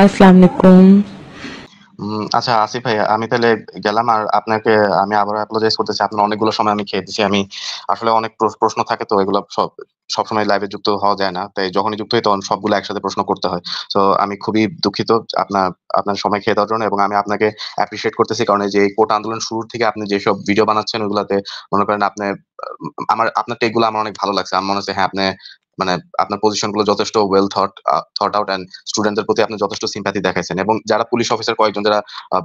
আসসালামু আচ্ছা আসিফ ভাই আমি তাহলে গেলাম আর আপনাকে আমি আবার অ্যাপোলজাইজ করতেছি আপনার অনেকগুলো সময় আমি খেয়ে দিছি আমি আসলে অনেক প্রশ্ন থাকে তো এগুলো সব সবসময় লাইভে যুক্ত হওয়া যায় না তাই যখনই যুক্ত হই তখন সবগুলো একসাথে প্রশ্ন করতে হয় তো আমি খুবই দুঃখিত আপনার আপনার সময় খেয়ে দেওয়ার জন্য এবং আমি আপনাকে অ্যাপ্রিসিয়েট করতেছি কারণ যে এই কোটা আন্দোলন শুরুর থেকে আপনি যেসব ভিডিও বানাচ্ছেন ওগুলাতে মনে করেন আপনি আমার আপনার টেকগুলো আমার অনেক ভালো লাগছে আমার মনে হচ্ছে হ্যাঁ আপনি মানে আপনার পজিশন গুলো যথেষ্ট well thought thought out and স্টুডেন্টদের প্রতি আপনি যথেষ্ট সিম্প্যাথি দেখাইছেন এবং যারা পুলিশ অফিসার কয়েকজন যারা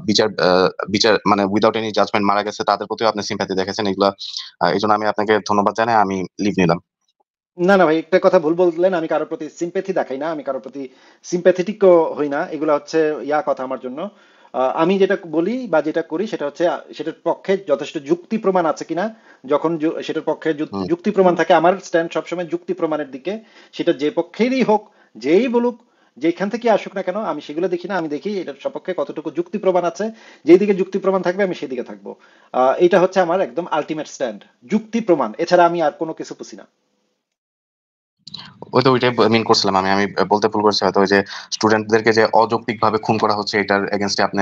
বিচার বিচার মানে উইদাউট এনি জাজমেন্ট মারা গেছে তাদের প্রতিও আপনি সিম্প্যাথি দেখাইছেন এগুলো এই জন্য আমি আপনাকে ধন্যবাদ জানাই আমি লিভ নিলাম না না ভাই একটা কথা ভুল বললেন আমি কারোর প্রতি সিম্প্যাথি দেখাই না আমি কারোর প্রতি সিম্প্যাথেটিকও হই না এগুলো হচ্ছে ইয়া কথা আমার জন্য আমি যেটা বলি বা যেটা করি সেটা হচ্ছে সেটার পক্ষে যথেষ্ট যুক্তি প্রমাণ আছে কিনা যখন সেটার পক্ষে যুক্তি প্রমাণ থাকে আমার স্ট্যান্ড সবসময় যুক্তি প্রমাণের দিকে সেটা যে পক্ষেরই হোক যেই বলুক যেখান থেকে আসুক না কেন আমি সেগুলো দেখি না আমি দেখি এটার সপক্ষে কতটুকু যুক্তি প্রমাণ আছে যেদিকে যুক্তি প্রমাণ থাকবে আমি সেদিকে থাকবো এটা হচ্ছে আমার একদম আলটিমেট স্ট্যান্ড যুক্তি প্রমাণ এছাড়া আমি আর কোনো কিছু পুষি না ওই তো ওইটাই মিন করছিলাম আমি আমি বলতে ভুল করছি হয়তো যে স্টুডেন্টদেরকে যে অযৌক্তিক ভাবে খুন করা হচ্ছে এটার এগেনস্টে আপনি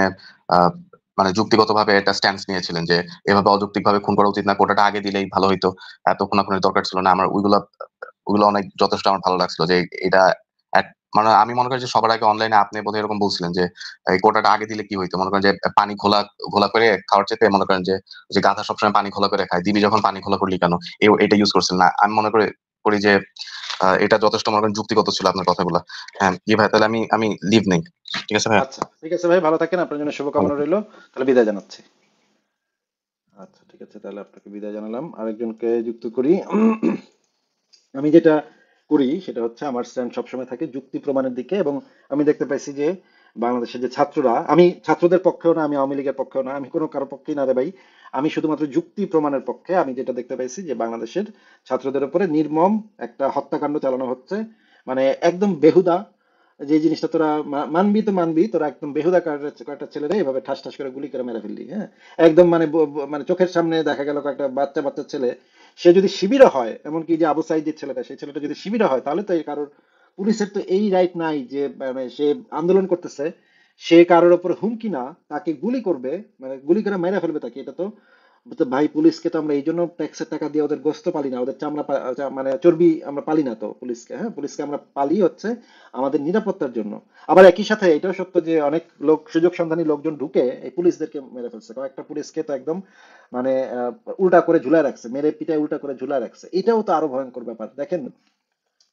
মানে যুক্তিগতভাবে একটা স্ট্যান্স নিয়েছিলেন যে এভাবে অযৌক্তিক ভাবে খুন করা উচিত না কোটাটা আগে দিলেই ভালো হইতো এত দরকার ছিল না আমার ওইগুলো ওইগুলো অনেক যথেষ্ট আমার ভালো লাগছিল যে এটা মানে আমি মনে করি যে সবার আগে অনলাইনে আপনি বোধহয় এরকম বলছিলেন যে এই কোটাটা আগে দিলে কি হইতো মনে করেন যে পানি খোলা খোলা করে খাওয়ার চেতে মনে করেন যে যে গাধা সবসময় পানি খোলা করে খায় দিবি যখন পানি খোলা করলি কেন এটা ইউজ করছিলেন না আমি মনে করি করি যে এটা যথেষ্ট মনে করেন যুক্তিগত ছিল আপনার কথাগুলো হ্যাঁ জি ভাই তাহলে আমি আমি লিভ নেই ঠিক আছে ভাই আচ্ছা ঠিক আছে ভাই ভালো থাকেন আপনার জন্য শুভকামনা রইল তাহলে বিদায় জানাচ্ছি আচ্ছা ঠিক আছে তাহলে আপনাকে বিদায় জানালাম আরেকজনকে যুক্ত করি আমি যেটা করি সেটা হচ্ছে আমার স্ট্যান্ড সবসময় থাকে যুক্তি প্রমাণের দিকে এবং আমি দেখতে পাইছি যে বাংলাদেশের যে ছাত্ররা আমি ছাত্রদের পক্ষেও না আমি আওয়ামী লীগের পক্ষেও না আমি কোনো কারো পক্ষেই না রে ভাই আমি শুধুমাত্র যুক্তি প্রমাণের পক্ষে আমি যেটা দেখতে পাইছি যে বাংলাদেশের ছাত্রদের উপরে নির্মম একটা হত্যাকাণ্ড চালানো হচ্ছে মানে একদম বেহুদা যে জিনিসটা তোরা মানবি তো মানবি তোরা একদম বেহুদা কয়েকটা ছেলেরা এভাবে ঠাস ঠাস করে গুলি করে মেরে ফেললি হ্যাঁ একদম মানে মানে চোখের সামনে দেখা গেল কয়েকটা বাচ্চা বাচ্চা ছেলে সে যদি শিবিরও হয় এমনকি যে আবু সাইদের ছেলেটা সেই ছেলেটা যদি শিবিরও হয় তাহলে তো এই কারোর পুলিশের তো এই রাইট নাই যে মানে সে আন্দোলন করতেছে সে কারোর ওপর হুমকি না তাকে গুলি করবে মানে গুলি করে মেরে ফেলবে তাকে এটা তো ভাই পুলিশকে তো আমরা এই জন্য ট্যাক্সের টাকা দিয়ে ওদের গোস্ত পালি না ওদের চামড়া মানে চর্বি আমরা পালি না তো পুলিশকে হ্যাঁ পুলিশকে আমরা পালি হচ্ছে আমাদের নিরাপত্তার জন্য আবার একই সাথে এটাও সত্য যে অনেক লোক সুযোগ সন্ধানী লোকজন ঢুকে এই পুলিশদেরকে মেরে ফেলছে কয়েকটা পুলিশকে তো একদম মানে উল্টা করে ঝুলা রাখছে মেরে পিটায় উল্টা করে ঝুলা রাখছে এটাও তো আরো ভয়ঙ্কর ব্যাপার দেখেন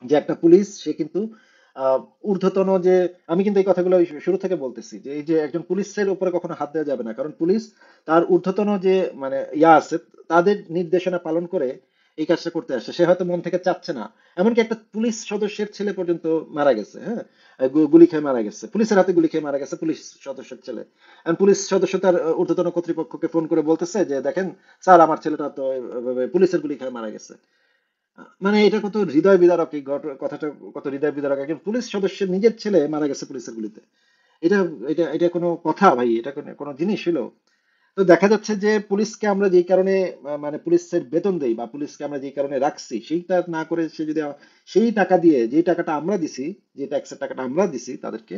যে একটা পুলিশ সে কিন্তু ঊর্ধ্বতন যে আমি কিন্তু এই কথাগুলো শুরু থেকে বলতেছি যে এই যে একজন পুলিশের উপরে কখনো হাত দেওয়া যাবে না কারণ পুলিশ তার ঊর্ধ্বতন যে মানে ইয়া আছে তাদের নির্দেশনা পালন করে এই কাজটা করতে আসছে সে হয়তো মন থেকে চাচ্ছে না এমনকি একটা পুলিশ সদস্যের ছেলে পর্যন্ত মারা গেছে হ্যাঁ গুলি খেয়ে মারা গেছে পুলিশের হাতে গুলি খেয়ে মারা গেছে পুলিশ সদস্যের ছেলে পুলিশ সদস্য তার ঊর্ধ্বতন কর্তৃপক্ষকে ফোন করে বলতেছে যে দেখেন স্যার আমার ছেলেটা তো পুলিশের গুলি খেয়ে মারা গেছে মানে এটা কত হৃদয় বিদারক এই কথাটা কত হৃদয় বিদারক একজন পুলিশ সদস্যের নিজের ছেলে মারা গেছে পুলিশের গুলিতে এটা এটা এটা কোনো কথা ভাই এটা কোনো জিনিস হলো তো দেখা যাচ্ছে যে পুলিশকে আমরা যেই কারণে মানে পুলিশের বেতন দেই বা পুলিশকে আমরা যেই কারণে রাখছি সেইটা না করে সে যদি সেই টাকা দিয়ে যে টাকাটা আমরা দিছি যে ট্যাক্সের টাকাটা আমরা দিছি তাদেরকে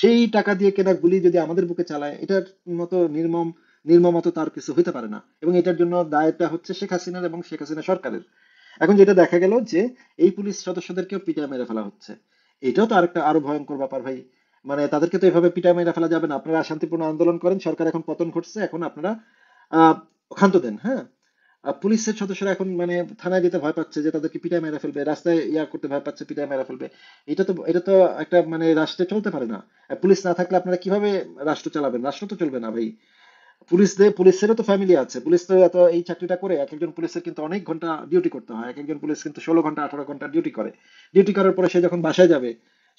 সেই টাকা দিয়ে কেনা গুলি যদি আমাদের বুকে চালায় এটার মতো নির্মম নির্মমত তার কিছু হইতে পারে না এবং এটার জন্য দায়টা হচ্ছে শেখ হাসিনার এবং শেখ হাসিনা সরকারের এখন যেটা দেখা গেল যে এই পুলিশ সদস্যদেরকেও পিটা মেরে ফেলা হচ্ছে এটাও তো আরেকটা আরো ভয়ঙ্কর ব্যাপার ভাই মানে তাদেরকে তো এভাবে পিটা মেরে ফেলা যাবে না আপনারা শান্তিপূর্ণ আন্দোলন করেন সরকার এখন পতন ঘটছে এখন আপনারা আহ ক্ষান্ত দেন হ্যাঁ পুলিশের সদস্যরা এখন মানে থানায় যেতে ভয় পাচ্ছে যে তাদেরকে পিটায় মেরে ফেলবে রাস্তায় ইয়া করতে ভয় পাচ্ছে পিটায় মেরে ফেলবে এটা তো এটা তো একটা মানে রাষ্ট্রে চলতে পারে না পুলিশ না থাকলে আপনারা কিভাবে রাষ্ট্র চালাবেন রাষ্ট্র তো চলবে না ভাই পুলিশদের পুলিশেরও তো ফ্যামিলি আছে পুলিশ তো এত এই চাকরিটা করে এক একজন পুলিশের কিন্তু অনেক ঘন্টা ডিউটি করতে হয় এক একজন পুলিশ কিন্তু ষোলো ঘন্টা আঠারো ঘন্টা ডিউটি করে ডিউটি করার পরে সে যখন বাসায় যাবে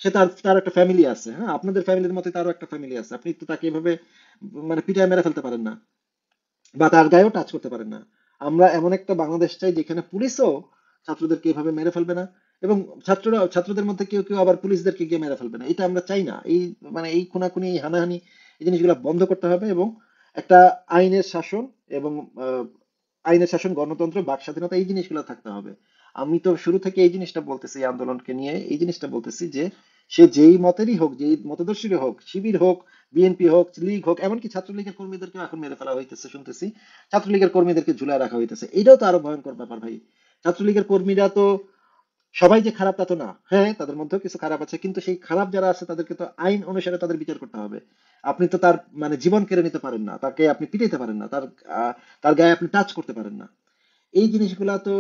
সে তার তার একটা ফ্যামিলি আছে হ্যাঁ আপনাদের ফ্যামিলির মতো তারও একটা ফ্যামিলি আছে আপনি তো তাকে এভাবে মানে পিটায় মেরে ফেলতে পারেন না বা তার গায়েও টাচ করতে পারেন না আমরা এমন একটা বাংলাদেশ চাই যেখানে পুলিশও ছাত্রদেরকে এভাবে মেরে ফেলবে না এবং ছাত্ররা ছাত্রদের মধ্যে কেউ কেউ আবার পুলিশদেরকে গিয়ে মেরে ফেলবে না এটা আমরা চাই না এই মানে এই খুনাখুনি এই হানাহানি এই জিনিসগুলো বন্ধ করতে হবে এবং একটা আইনের শাসন এবং আইনের শাসন গণতন্ত্র বাক স্বাধীনতা এই জিনিসগুলো থাকতে হবে আমি তো শুরু থেকে এই জিনিসটা বলতেছি এই আন্দোলনকে নিয়ে এই জিনিসটা বলতেছি যে সে যেই মতেরই হোক যেই মতদর্শীর হোক শিবির হোক বিএনপি হোক লীগ হোক এমনকি ছাত্রলীগের কর্মীদেরকে এখন মেরে ফেলা হইতেছে শুনতেছি ছাত্রলীগের কর্মীদেরকে ঝুলায় রাখা হইতেছে এটাও তো আরো ভয়ঙ্কর ব্যাপার ভাই ছাত্রলীগের কর্মীরা তো সবাই যে খারাপ তা তো না হ্যাঁ তাদের মধ্যে কিছু খারাপ আছে কিন্তু সেই খারাপ যারা আছে তাদেরকে তো আইন অনুসারে তাদের বিচার করতে হবে আপনি তো তার মানে জীবন কেড়ে নিতে পারেন না তাকে আপনি পিটাইতে পারেন না তার তার গায়ে আপনি টাচ করতে পারেন না এই জিনিসগুলা তো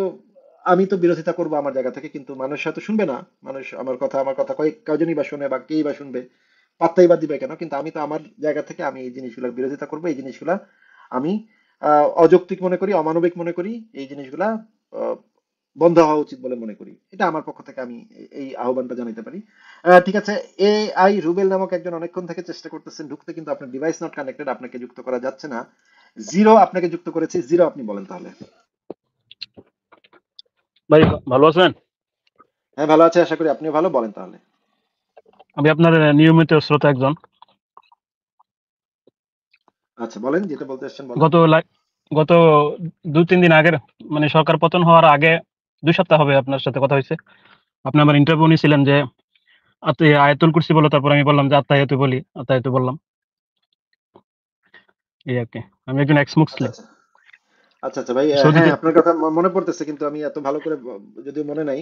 আমি তো বিরোধিতা করব আমার জায়গা থেকে কিন্তু মানুষ হয়তো শুনবে না মানুষ আমার কথা আমার কথা কয়েক কজনই বা শুনে বা কেই বা শুনবে পাত্তাই বা দিবে কেন কিন্তু আমি তো আমার জায়গা থেকে আমি এই জিনিসগুলোর বিরোধিতা করব এই জিনিসগুলা আমি অযৌক্তিক মনে করি অমানবিক মনে করি এই জিনিসগুলা আহ বন্ধ হওয়া উচিত বলে মনে করি এটা আমার পক্ষ থেকে আমি এই আহ্বানটা জানাইতে পারি ঠিক আছে এ আই রুবেল নামক একজন অনেকক্ষণ থেকে চেষ্টা করতেছেন ঢুকতে কিন্তু আপনার ডিভাইস নট কানেক্টেড আপনাকে যুক্ত করা যাচ্ছে না জিরো আপনাকে যুক্ত করেছি জিরো আপনি বলেন তাহলে ভাই ভালো আছেন হ্যাঁ ভালো আছে আশা করি আপনি ভালো বলেন তাহলে আমি আপনার নিয়মিত শ্রোতা একজন আচ্ছা বলেন যেটা বলতে আসছেন গত গত দু তিন দিন আগের মানে সরকার পতন হওয়ার আগে দুই সপ্তাহ হবে আপনার সাথে কথা হয়েছে আপনি আমার ইন্টারভিউ নিয়েছিলেন যে আয়াতুল কুরসি বলো তারপর আমি বললাম যে আত্মায়াতু বলি আত্মায়াতু বললাম এই আর কি আমি একজন এক্স আচ্ছা, মুসলিম আচ্ছা।, আচ্ছা আচ্ছা ভাই হ্যাঁ, আপনার কথা মনে পড়তেছে কিন্তু আমি এত ভালো করে যদি মনে নাই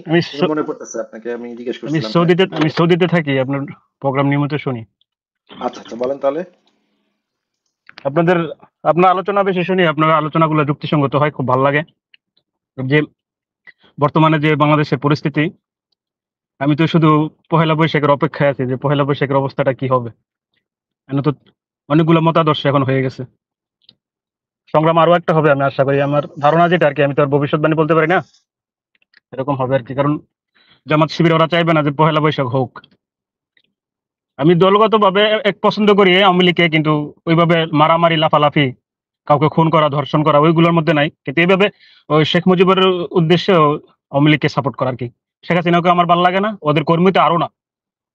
মনে পড়তেছে আপনাকে আমি জিজ্ঞেস আমি সৌদিতে আমি সৌদিতে থাকি আপনার প্রোগ্রাম নিয়মিত শুনি আচ্ছা আচ্ছা বলেন তাহলে আপনাদের আপনার আলোচনা বেশি শুনি আপনার আলোচনাগুলো যুক্তিসঙ্গত হয় খুব ভালো লাগে যে বর্তমানে যে বাংলাদেশের পরিস্থিতি আমি তো শুধু পহেলা বৈশাখের অপেক্ষায় আছি যে পহেলা বৈশাখের অবস্থাটা কি হবে তো অনেকগুলো মতাদর্শ এখন হয়ে গেছে সংগ্রাম আরো একটা হবে আমি আশা করি আমার ধারণা যেটা আর কি আমি তো আর ভবিষ্যৎবাণী বলতে পারি না এরকম হবে আর কি কারণ জামাত শিবির ওরা চাইবে না যে পহেলা বৈশাখ হোক আমি দলগতভাবে এক পছন্দ করি আওয়ামী লীগকে কিন্তু ওইভাবে মারামারি লাফালাফি কাউকে খুন করা ধর্ষণ করা ওইগুলোর মধ্যে নাই কিন্তু এইভাবে ওই শেখ মুজিবের উদ্দেশ্যে আওয়ামী লীগকে সাপোর্ট করার কি শেখ হাসিনাকে আমার ভালো লাগে না ওদের কর্মী তো আরো না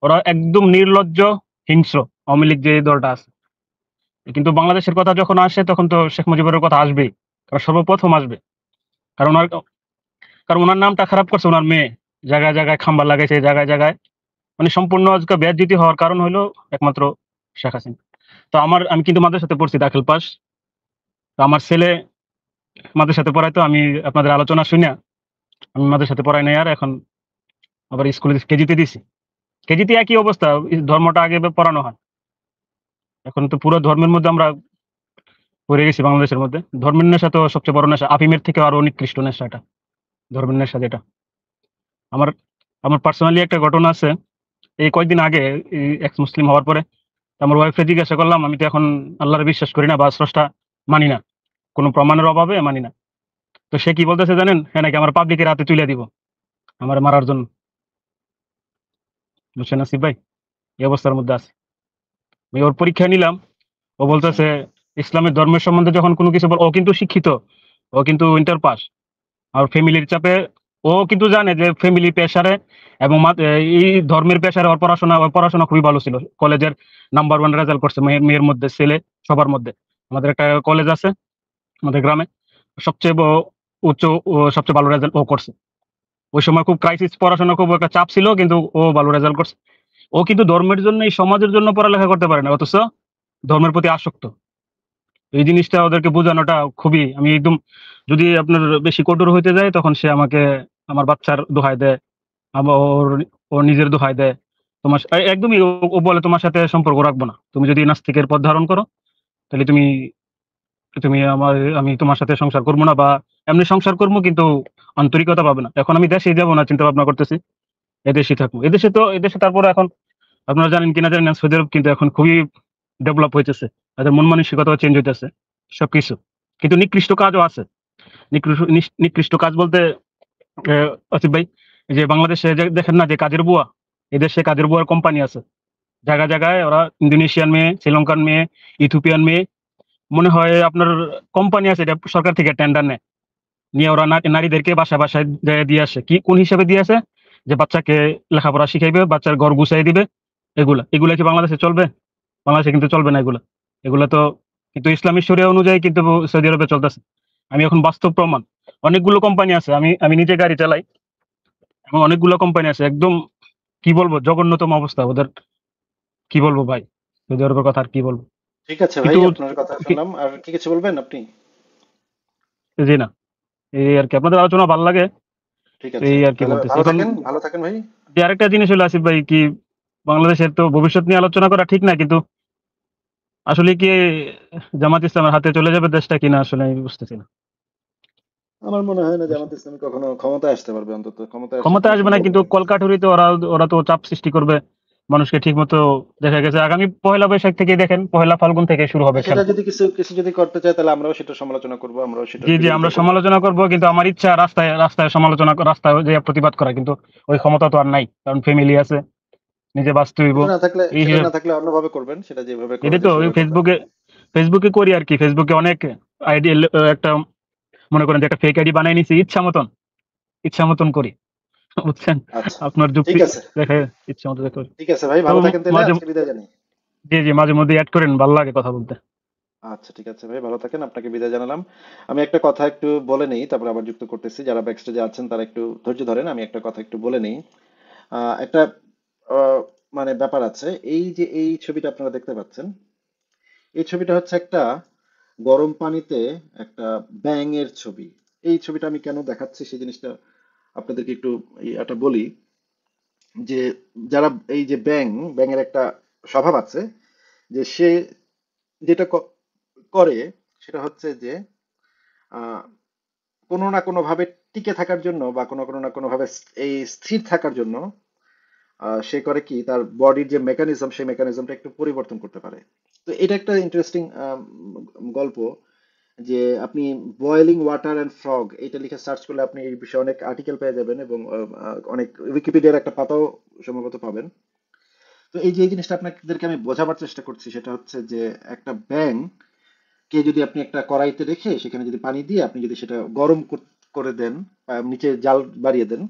ওরা একদম নির্লজ্জ হিংস্র আওয়ামী লীগ যে দলটা আছে কিন্তু বাংলাদেশের কথা যখন আসে তখন তো শেখ মুজিবের কথা আসবেই কারণ সর্বপ্রথম আসবে কারণ ওনার কারণ ওনার নামটা খারাপ করছে ওনার মেয়ে জায়গায় জায়গায় খাম্বা লাগাইছে জায়গায় জায়গায় মানে সম্পূর্ণ আজকে ব্যাজ জিতি হওয়ার কারণ হলো একমাত্র শেখ হাসিনা তো আমার আমি কিন্তু মাদের সাথে পড়ছি দাখিল পাস তো আমার ছেলে আমাদের সাথে পড়াইতো আমি আপনাদের আলোচনা শুনিয়া আমি আমাদের সাথে পড়াই নাই আর এখন আবার স্কুলে কেজিতে দিছি কেজিতে একই অবস্থা ধর্মটা আগে পড়ানো হয় এখন তো পুরো ধর্মের মধ্যে আমরা পড়ে গেছি বাংলাদেশের মধ্যে ধর্মের নেশা তো সবচেয়ে বড় নেশা আফিমের থেকে আরো অনেক নেশা এটা ধর্মের নেশা যেটা আমার আমার পার্সোনালি একটা ঘটনা আছে এই কয়েকদিন আগে এক্স মুসলিম হওয়ার পরে আমার ওয়াইফে জিজ্ঞাসা করলাম আমি তো এখন আল্লাহর বিশ্বাস করি না বা স্রষ্টা মানি না কোনো প্রমাণের অভাবে মানি না তো সে কি বলতেছে জানেন হ্যাঁ নাকি আমার পাবলিকের হাতে তুলে দিব আমার মারার জন্য বুঝছেন আসিফ ভাই এই অবস্থার মধ্যে আছে আমি ওর পরীক্ষা নিলাম ও বলতেছে ইসলামের ধর্মের সম্বন্ধে যখন কোনো কিছু বল ও কিন্তু শিক্ষিত ও কিন্তু ইন্টার পাস আর ফ্যামিলির চাপে ও কিন্তু জানে যে ফ্যামিলি পেশারে এবং এই ধর্মের পেশারে ওর পড়াশোনা ওর পড়াশোনা খুবই ভালো ছিল কলেজের নাম্বার ওয়ান রেজাল্ট করছে মেয়ের মধ্যে ছেলে সবার মধ্যে আমাদের একটা কলেজ আছে আমাদের গ্রামে সবচেয়ে উচ্চ সবচেয়ে ভালো রেজাল্ট ও করছে ওই সময় খুব ক্রাইসিস পড়াশোনা খুব একটা চাপ ছিল কিন্তু ও ভালো রেজাল্ট করছে ও কিন্তু ধর্মের জন্য এই সমাজের জন্য পড়ালেখা করতে পারে না অথচ ধর্মের প্রতি আসক্ত এই জিনিসটা ওদেরকে বোঝানোটা খুবই আমি একদম যদি আপনার বেশি কঠোর হইতে যায় তখন সে আমাকে আমার বাচ্চার দোহাই দেয় আমার ওর ওর নিজের দোহাই দেয় তোমার একদমই ও বলে তোমার সাথে সম্পর্ক রাখবো না তুমি যদি নাস্তিকের পথ ধারণ করো তাহলে তুমি তুমি আমার আমি তোমার সাথে সংসার করবো না বা এমনি সংসার করবো কিন্তু আন্তরিকতা পাবে না এখন আমি দেশে যাবো না চিন্তা ভাবনা করতেছি এদেশে থাকবো এদেশে তো এদেশে তারপরে এখন আপনারা জানেন কিনা জানেন সৌদি আরব কিন্তু এখন খুবই ডেভেলপ হইতেছে তাদের মন মানসিকতা চেঞ্জ হইতেছে সবকিছু কিন্তু নিকৃষ্ট কাজও আছে নিকৃষ্ট কাজ বলতে আসিফ ভাই যে বাংলাদেশে দেখেন না যে কাজের বুয়া এদেশে কাজের বুয়ার কোম্পানি আছে জায়গা জায়গায় ওরা ইন্দোনেশিয়ান মেয়ে শ্রীলঙ্কান মেয়ে ইথিওপিয়ান মেয়ে মনে হয় আপনার কোম্পানি আছে এটা সরকার থেকে টেন্ডার নেয় নিয়ে ওরা নারীদেরকে বাসা বাসায় দিয়ে আসে কি কোন হিসাবে দিয়ে আসে যে বাচ্চাকে লেখাপড়া শিখাইবে বাচ্চার ঘর গুছাই দিবে এগুলা এগুলা কি বাংলাদেশে চলবে বাংলাদেশে কিন্তু চলবে না এগুলা এগুলা তো কিন্তু ইসলামী শরিয়া অনুযায়ী কিন্তু সৌদি আরবে চলতেছে আমি এখন বাস্তব প্রমাণ অনেকগুলো কোম্পানি আছে আমি আমি নিজে গাড়ি চালাই এবং অনেকগুলো কোম্পানি আছে একদম কি বলবো জঘন্যতম অবস্থা ওদের কি বলবো ভাই যদি ওর কথা আর কি বলবো ঠিক আছে ভাই আপনার কথা শুনলাম আর কি কিছু বলবেন আপনি জি না এই আর কি আপনাদের আলোচনা ভালো লাগে এই আর কি ভালো থাকেন ভাই আরেকটা জিনিস হলো আসিফ ভাই কি বাংলাদেশের তো ভবিষ্যৎ নিয়ে আলোচনা করা ঠিক না কিন্তু আসলে কি জামাত ইসলামের হাতে চলে যাবে দেশটা কিনা আসলে আমি বুঝতেছি না আমার মনে হয় না জামাত ইসলাম কখনো আসতে পারবে অন্তত ক্ষমতায় আসবে না কিন্তু কলকাঠুরিতে ওরা ওরা তো চাপ সৃষ্টি করবে মানুষকে ঠিক মতো দেখা গেছে আগামী পহেলা বৈশাখ থেকে দেখেন পহেলা ফাল্গুন থেকে শুরু হবে খেলা যদি কিছু কিছু যদি করতে চায় তাহলে আমরাও সেটা সমালোচনা করব আমরাও সেটা জি জি আমরা সমালোচনা করব কিন্তু আমার ইচ্ছা রাস্তায় রাস্তায় সমালোচনা রাস্তায় যে প্রতিবাদ করা কিন্তু ওই ক্ষমতা তো আর নাই কারণ ফ্যামিলি আছে নিজে বাঁচতে হইব না থাকলে অন্যভাবে করবেন সেটা যেভাবে এটা তো ওই ফেসবুকে ফেসবুকে করি আর কি ফেসবুকে অনেক আইডি একটা মনে করেন যে একটা ফেক আইডি বানাই নিছি ইচ্ছা মতন ইচ্ছা মতন করি বুঝছেন আচ্ছা, আপনার যুক্তি দেখে ইচ্ছে মতো ঠিক আছে ভাই ভালো থাকেন তাহলে বিদায় জানাই জি জি মাঝে মধ্যে অ্যাড করেন ভালো লাগে কথা বলতে আচ্ছা ঠিক আছে ভাই ভালো থাকেন আপনাকে বিদায় জানালাম আমি একটা কথা একটু বলে নেই তারপর আবার যুক্ত করতেছি যারা ব্যাকস্টেজে আছেন তারা একটু ধৈর্য ধরেন আমি একটা কথা একটু বলে নেই একটা মানে ব্যাপার আছে এই যে এই ছবিটা আপনারা দেখতে পাচ্ছেন এই ছবিটা হচ্ছে একটা গরম পানিতে একটা ব্যাঙের ছবি এই ছবিটা আমি কেন দেখাচ্ছি সেই জিনিসটা আপনাদেরকে একটু এটা বলি যে যারা এই যে ব্যাং ব্যাঙের একটা স্বভাব আছে যে সে যেটা করে সেটা হচ্ছে যে কোনো না কোনোভাবে টিকে থাকার জন্য বা কোনো কোনো না কোনোভাবে এই স্থির থাকার জন্য সে করে কি তার বডির যে মেকানিজম সেই মেকানিজমটা একটু পরিবর্তন করতে পারে তো এটা একটা ইন্টারেস্টিং গল্প যে আপনি বয়েলিং ওয়াটার অ্যান্ড ফ্রগ এটা লিখে সার্চ করলে আপনি এই বিষয়ে অনেক আর্টিকেল পেয়ে যাবেন এবং অনেক উইকিপিডিয়ার একটা পাতাও সম্ভবত পাবেন তো এই যে জিনিসটা আপনাদেরকে আমি বোঝাবার চেষ্টা করছি সেটা হচ্ছে যে একটা ব্যাং কে যদি আপনি একটা কড়াইতে রেখে সেখানে যদি পানি দিয়ে আপনি যদি সেটা গরম করে দেন নিচে জাল বাড়িয়ে দেন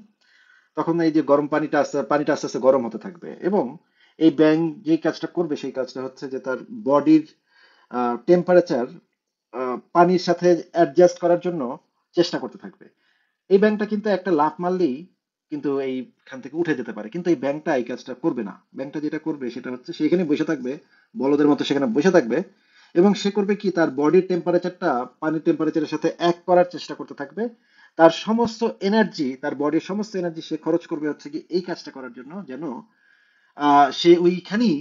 তখন এই যে গরম পানিটা আস্তে পানিটা আস্তে আস্তে গরম হতে থাকবে এবং এই ব্যাং যে কাজটা করবে সেই কাজটা হচ্ছে যে তার বডির টেম্পারেচার পানির সাথে অ্যাডজাস্ট করার জন্য চেষ্টা করতে থাকবে এই ব্যাংকটা কিন্তু একটা লাফ মারলেই কিন্তু এই খান থেকে উঠে যেতে পারে কিন্তু এই ব্যাংকটা এই কাজটা করবে না ব্যাংকটা যেটা করবে সেটা হচ্ছে সেখানে বসে থাকবে বলদের মতো সেখানে বসে থাকবে এবং সে করবে কি তার বডির টেম্পারেচারটা পানির টেম্পারেচারের সাথে এক করার চেষ্টা করতে থাকবে তার সমস্ত এনার্জি তার বডির সমস্ত এনার্জি সে খরচ করবে হচ্ছে কি এই কাজটা করার জন্য যেন সে ওইখানেই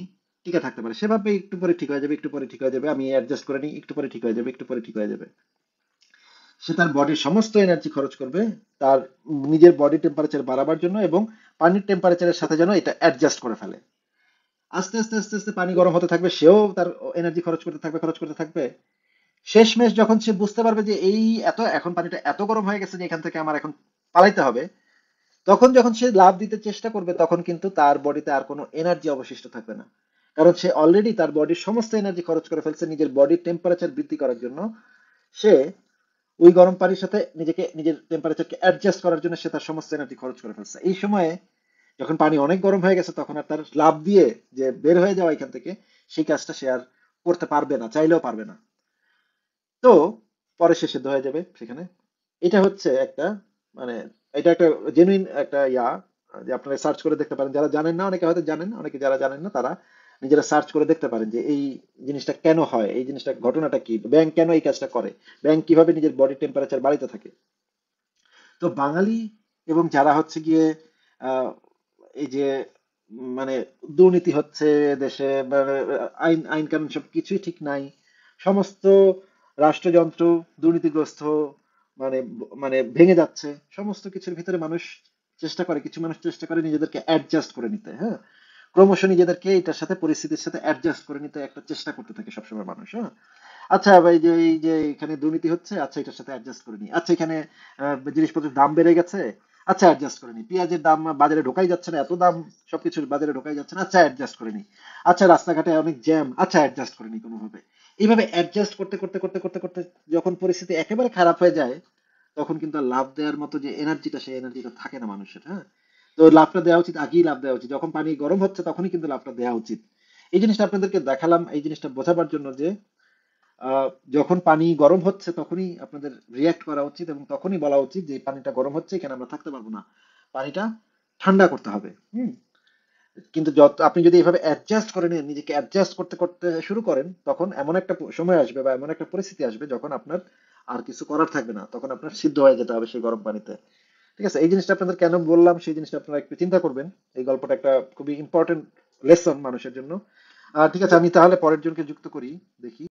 টিকে থাকতে পারে সেভাবে একটু পরে ঠিক হয়ে যাবে একটু পরে ঠিক হয়ে যাবে আমি অ্যাডজাস্ট করে নিই একটু পরে ঠিক হয়ে যাবে একটু পরে ঠিক হয়ে যাবে সে তার বডির সমস্ত এনার্জি খরচ করবে তার নিজের বডি টেম্পারেচার বাড়াবার জন্য এবং পানির টেম্পারেচারের সাথে যেন এটা অ্যাডজাস্ট করে ফেলে আস্তে আস্তে আস্তে আস্তে পানি গরম হতে থাকবে সেও তার এনার্জি খরচ করতে থাকবে খরচ করতে থাকবে শেষমেশ যখন সে বুঝতে পারবে যে এই এত এখন পানিটা এত গরম হয়ে গেছে যে এখান থেকে আমার এখন পালাইতে হবে তখন যখন সে লাভ দিতে চেষ্টা করবে তখন কিন্তু তার বডিতে আর কোনো এনার্জি অবশিষ্ট থাকবে না কারণ সে অলরেডি তার বডির সমস্ত এনার্জি খরচ করে ফেলছে নিজের বডির টেম্পারেচার বৃদ্ধি করার জন্য সে ওই গরম পানির সাথে নিজেকে নিজের টেম্পারেচারকে অ্যাডজাস্ট করার জন্য সে তার সমস্ত এনার্জি খরচ করে ফেলছে এই সময়ে যখন পানি অনেক গরম হয়ে গেছে তখন আর তার লাভ দিয়ে যে বের হয়ে যাওয়া এখান থেকে সেই কাজটা সে আর করতে পারবে না চাইলেও পারবে না তো পরে সে সিদ্ধ হয়ে যাবে সেখানে এটা হচ্ছে একটা মানে এটা একটা জেনুইন একটা ইয়া যে আপনারা সার্চ করে দেখতে পারেন যারা জানেন না অনেকে হয়তো জানেন অনেকে যারা জানেন না তারা নিজেরা সার্চ করে দেখতে পারেন যে এই জিনিসটা কেন হয় এই জিনিসটা ঘটনাটা কি ব্যাংক কেন এই কাজটা করে ব্যাংক কিভাবে নিজের বডি টেম্পারেচার বাড়িতে থাকে তো বাঙালি এবং যারা হচ্ছে গিয়ে এই যে মানে দুর্নীতি হচ্ছে দেশে আইন আইন কানুন সব কিছুই ঠিক নাই সমস্ত রাষ্ট্রযন্ত্র দুর্নীতিগ্রস্ত মানে মানে ভেঙে যাচ্ছে সমস্ত কিছুর ভিতরে মানুষ চেষ্টা করে কিছু মানুষ চেষ্টা করে নিজেদেরকে অ্যাডজাস্ট করে নিতে হ্যাঁ ক্রমশ নিজেদেরকে এটার সাথে পরিস্থিতির সাথে অ্যাডজাস্ট করে নিতে একটা চেষ্টা করতে থাকে সবসময় মানুষ হ্যাঁ আচ্ছা ভাই যে এই যে এখানে দুর্নীতি হচ্ছে আচ্ছা এটার সাথে অ্যাডজাস্ট করে নি আচ্ছা এখানে জিনিসপত্রের দাম বেড়ে গেছে আচ্ছা অ্যাডজাস্ট করে নি পেঁয়াজের দাম বাজারে ঢোকাই যাচ্ছে না এত দাম সবকিছু বাজারে ঢোকাই যাচ্ছে না আচ্ছা অ্যাডজাস্ট করে নি আচ্ছা রাস্তাঘাটে অনেক জ্যাম আচ্ছা অ্যাডজাস্ট করে নি কোনোভাবে এইভাবে অ্যাডজাস্ট করতে করতে করতে করতে করতে যখন পরিস্থিতি একেবারে খারাপ হয়ে যায় তখন কিন্তু লাভ দেওয়ার মতো যে এনার্জিটা সেই এনার্জিটা থাকে না মানুষের হ্যাঁ তো লাভটা দেওয়া উচিত আগেই লাভ দেওয়া উচিত যখন পানি গরম হচ্ছে তখনই কিন্তু লাভটা দেওয়া উচিত এই জিনিসটা আপনাদেরকে দেখালাম এই জিনিসটা বোঝাবার জন্য যে যখন পানি গরম হচ্ছে তখনই আপনাদের রিয়াক্ট করা উচিত এবং তখনই বলা উচিত যে পানিটা গরম হচ্ছে এখানে আমরা থাকতে পারবো না পানিটা ঠান্ডা করতে হবে হুম কিন্তু যত আপনি যদি এভাবে অ্যাডজাস্ট করে নেন নিজেকে অ্যাডজাস্ট করতে করতে শুরু করেন তখন এমন একটা সময় আসবে বা এমন একটা পরিস্থিতি আসবে যখন আপনার আর কিছু করার থাকবে না তখন আপনার সিদ্ধ হয়ে যেতে হবে সেই গরম পানিতে ঠিক আছে এই জিনিসটা আপনাদের কেন বললাম সেই জিনিসটা আপনারা একটু চিন্তা করবেন এই গল্পটা একটা খুবই ইম্পর্টেন্ট লেসন মানুষের জন্য ঠিক আছে আমি তাহলে পরের জনকে যুক্ত করি দেখি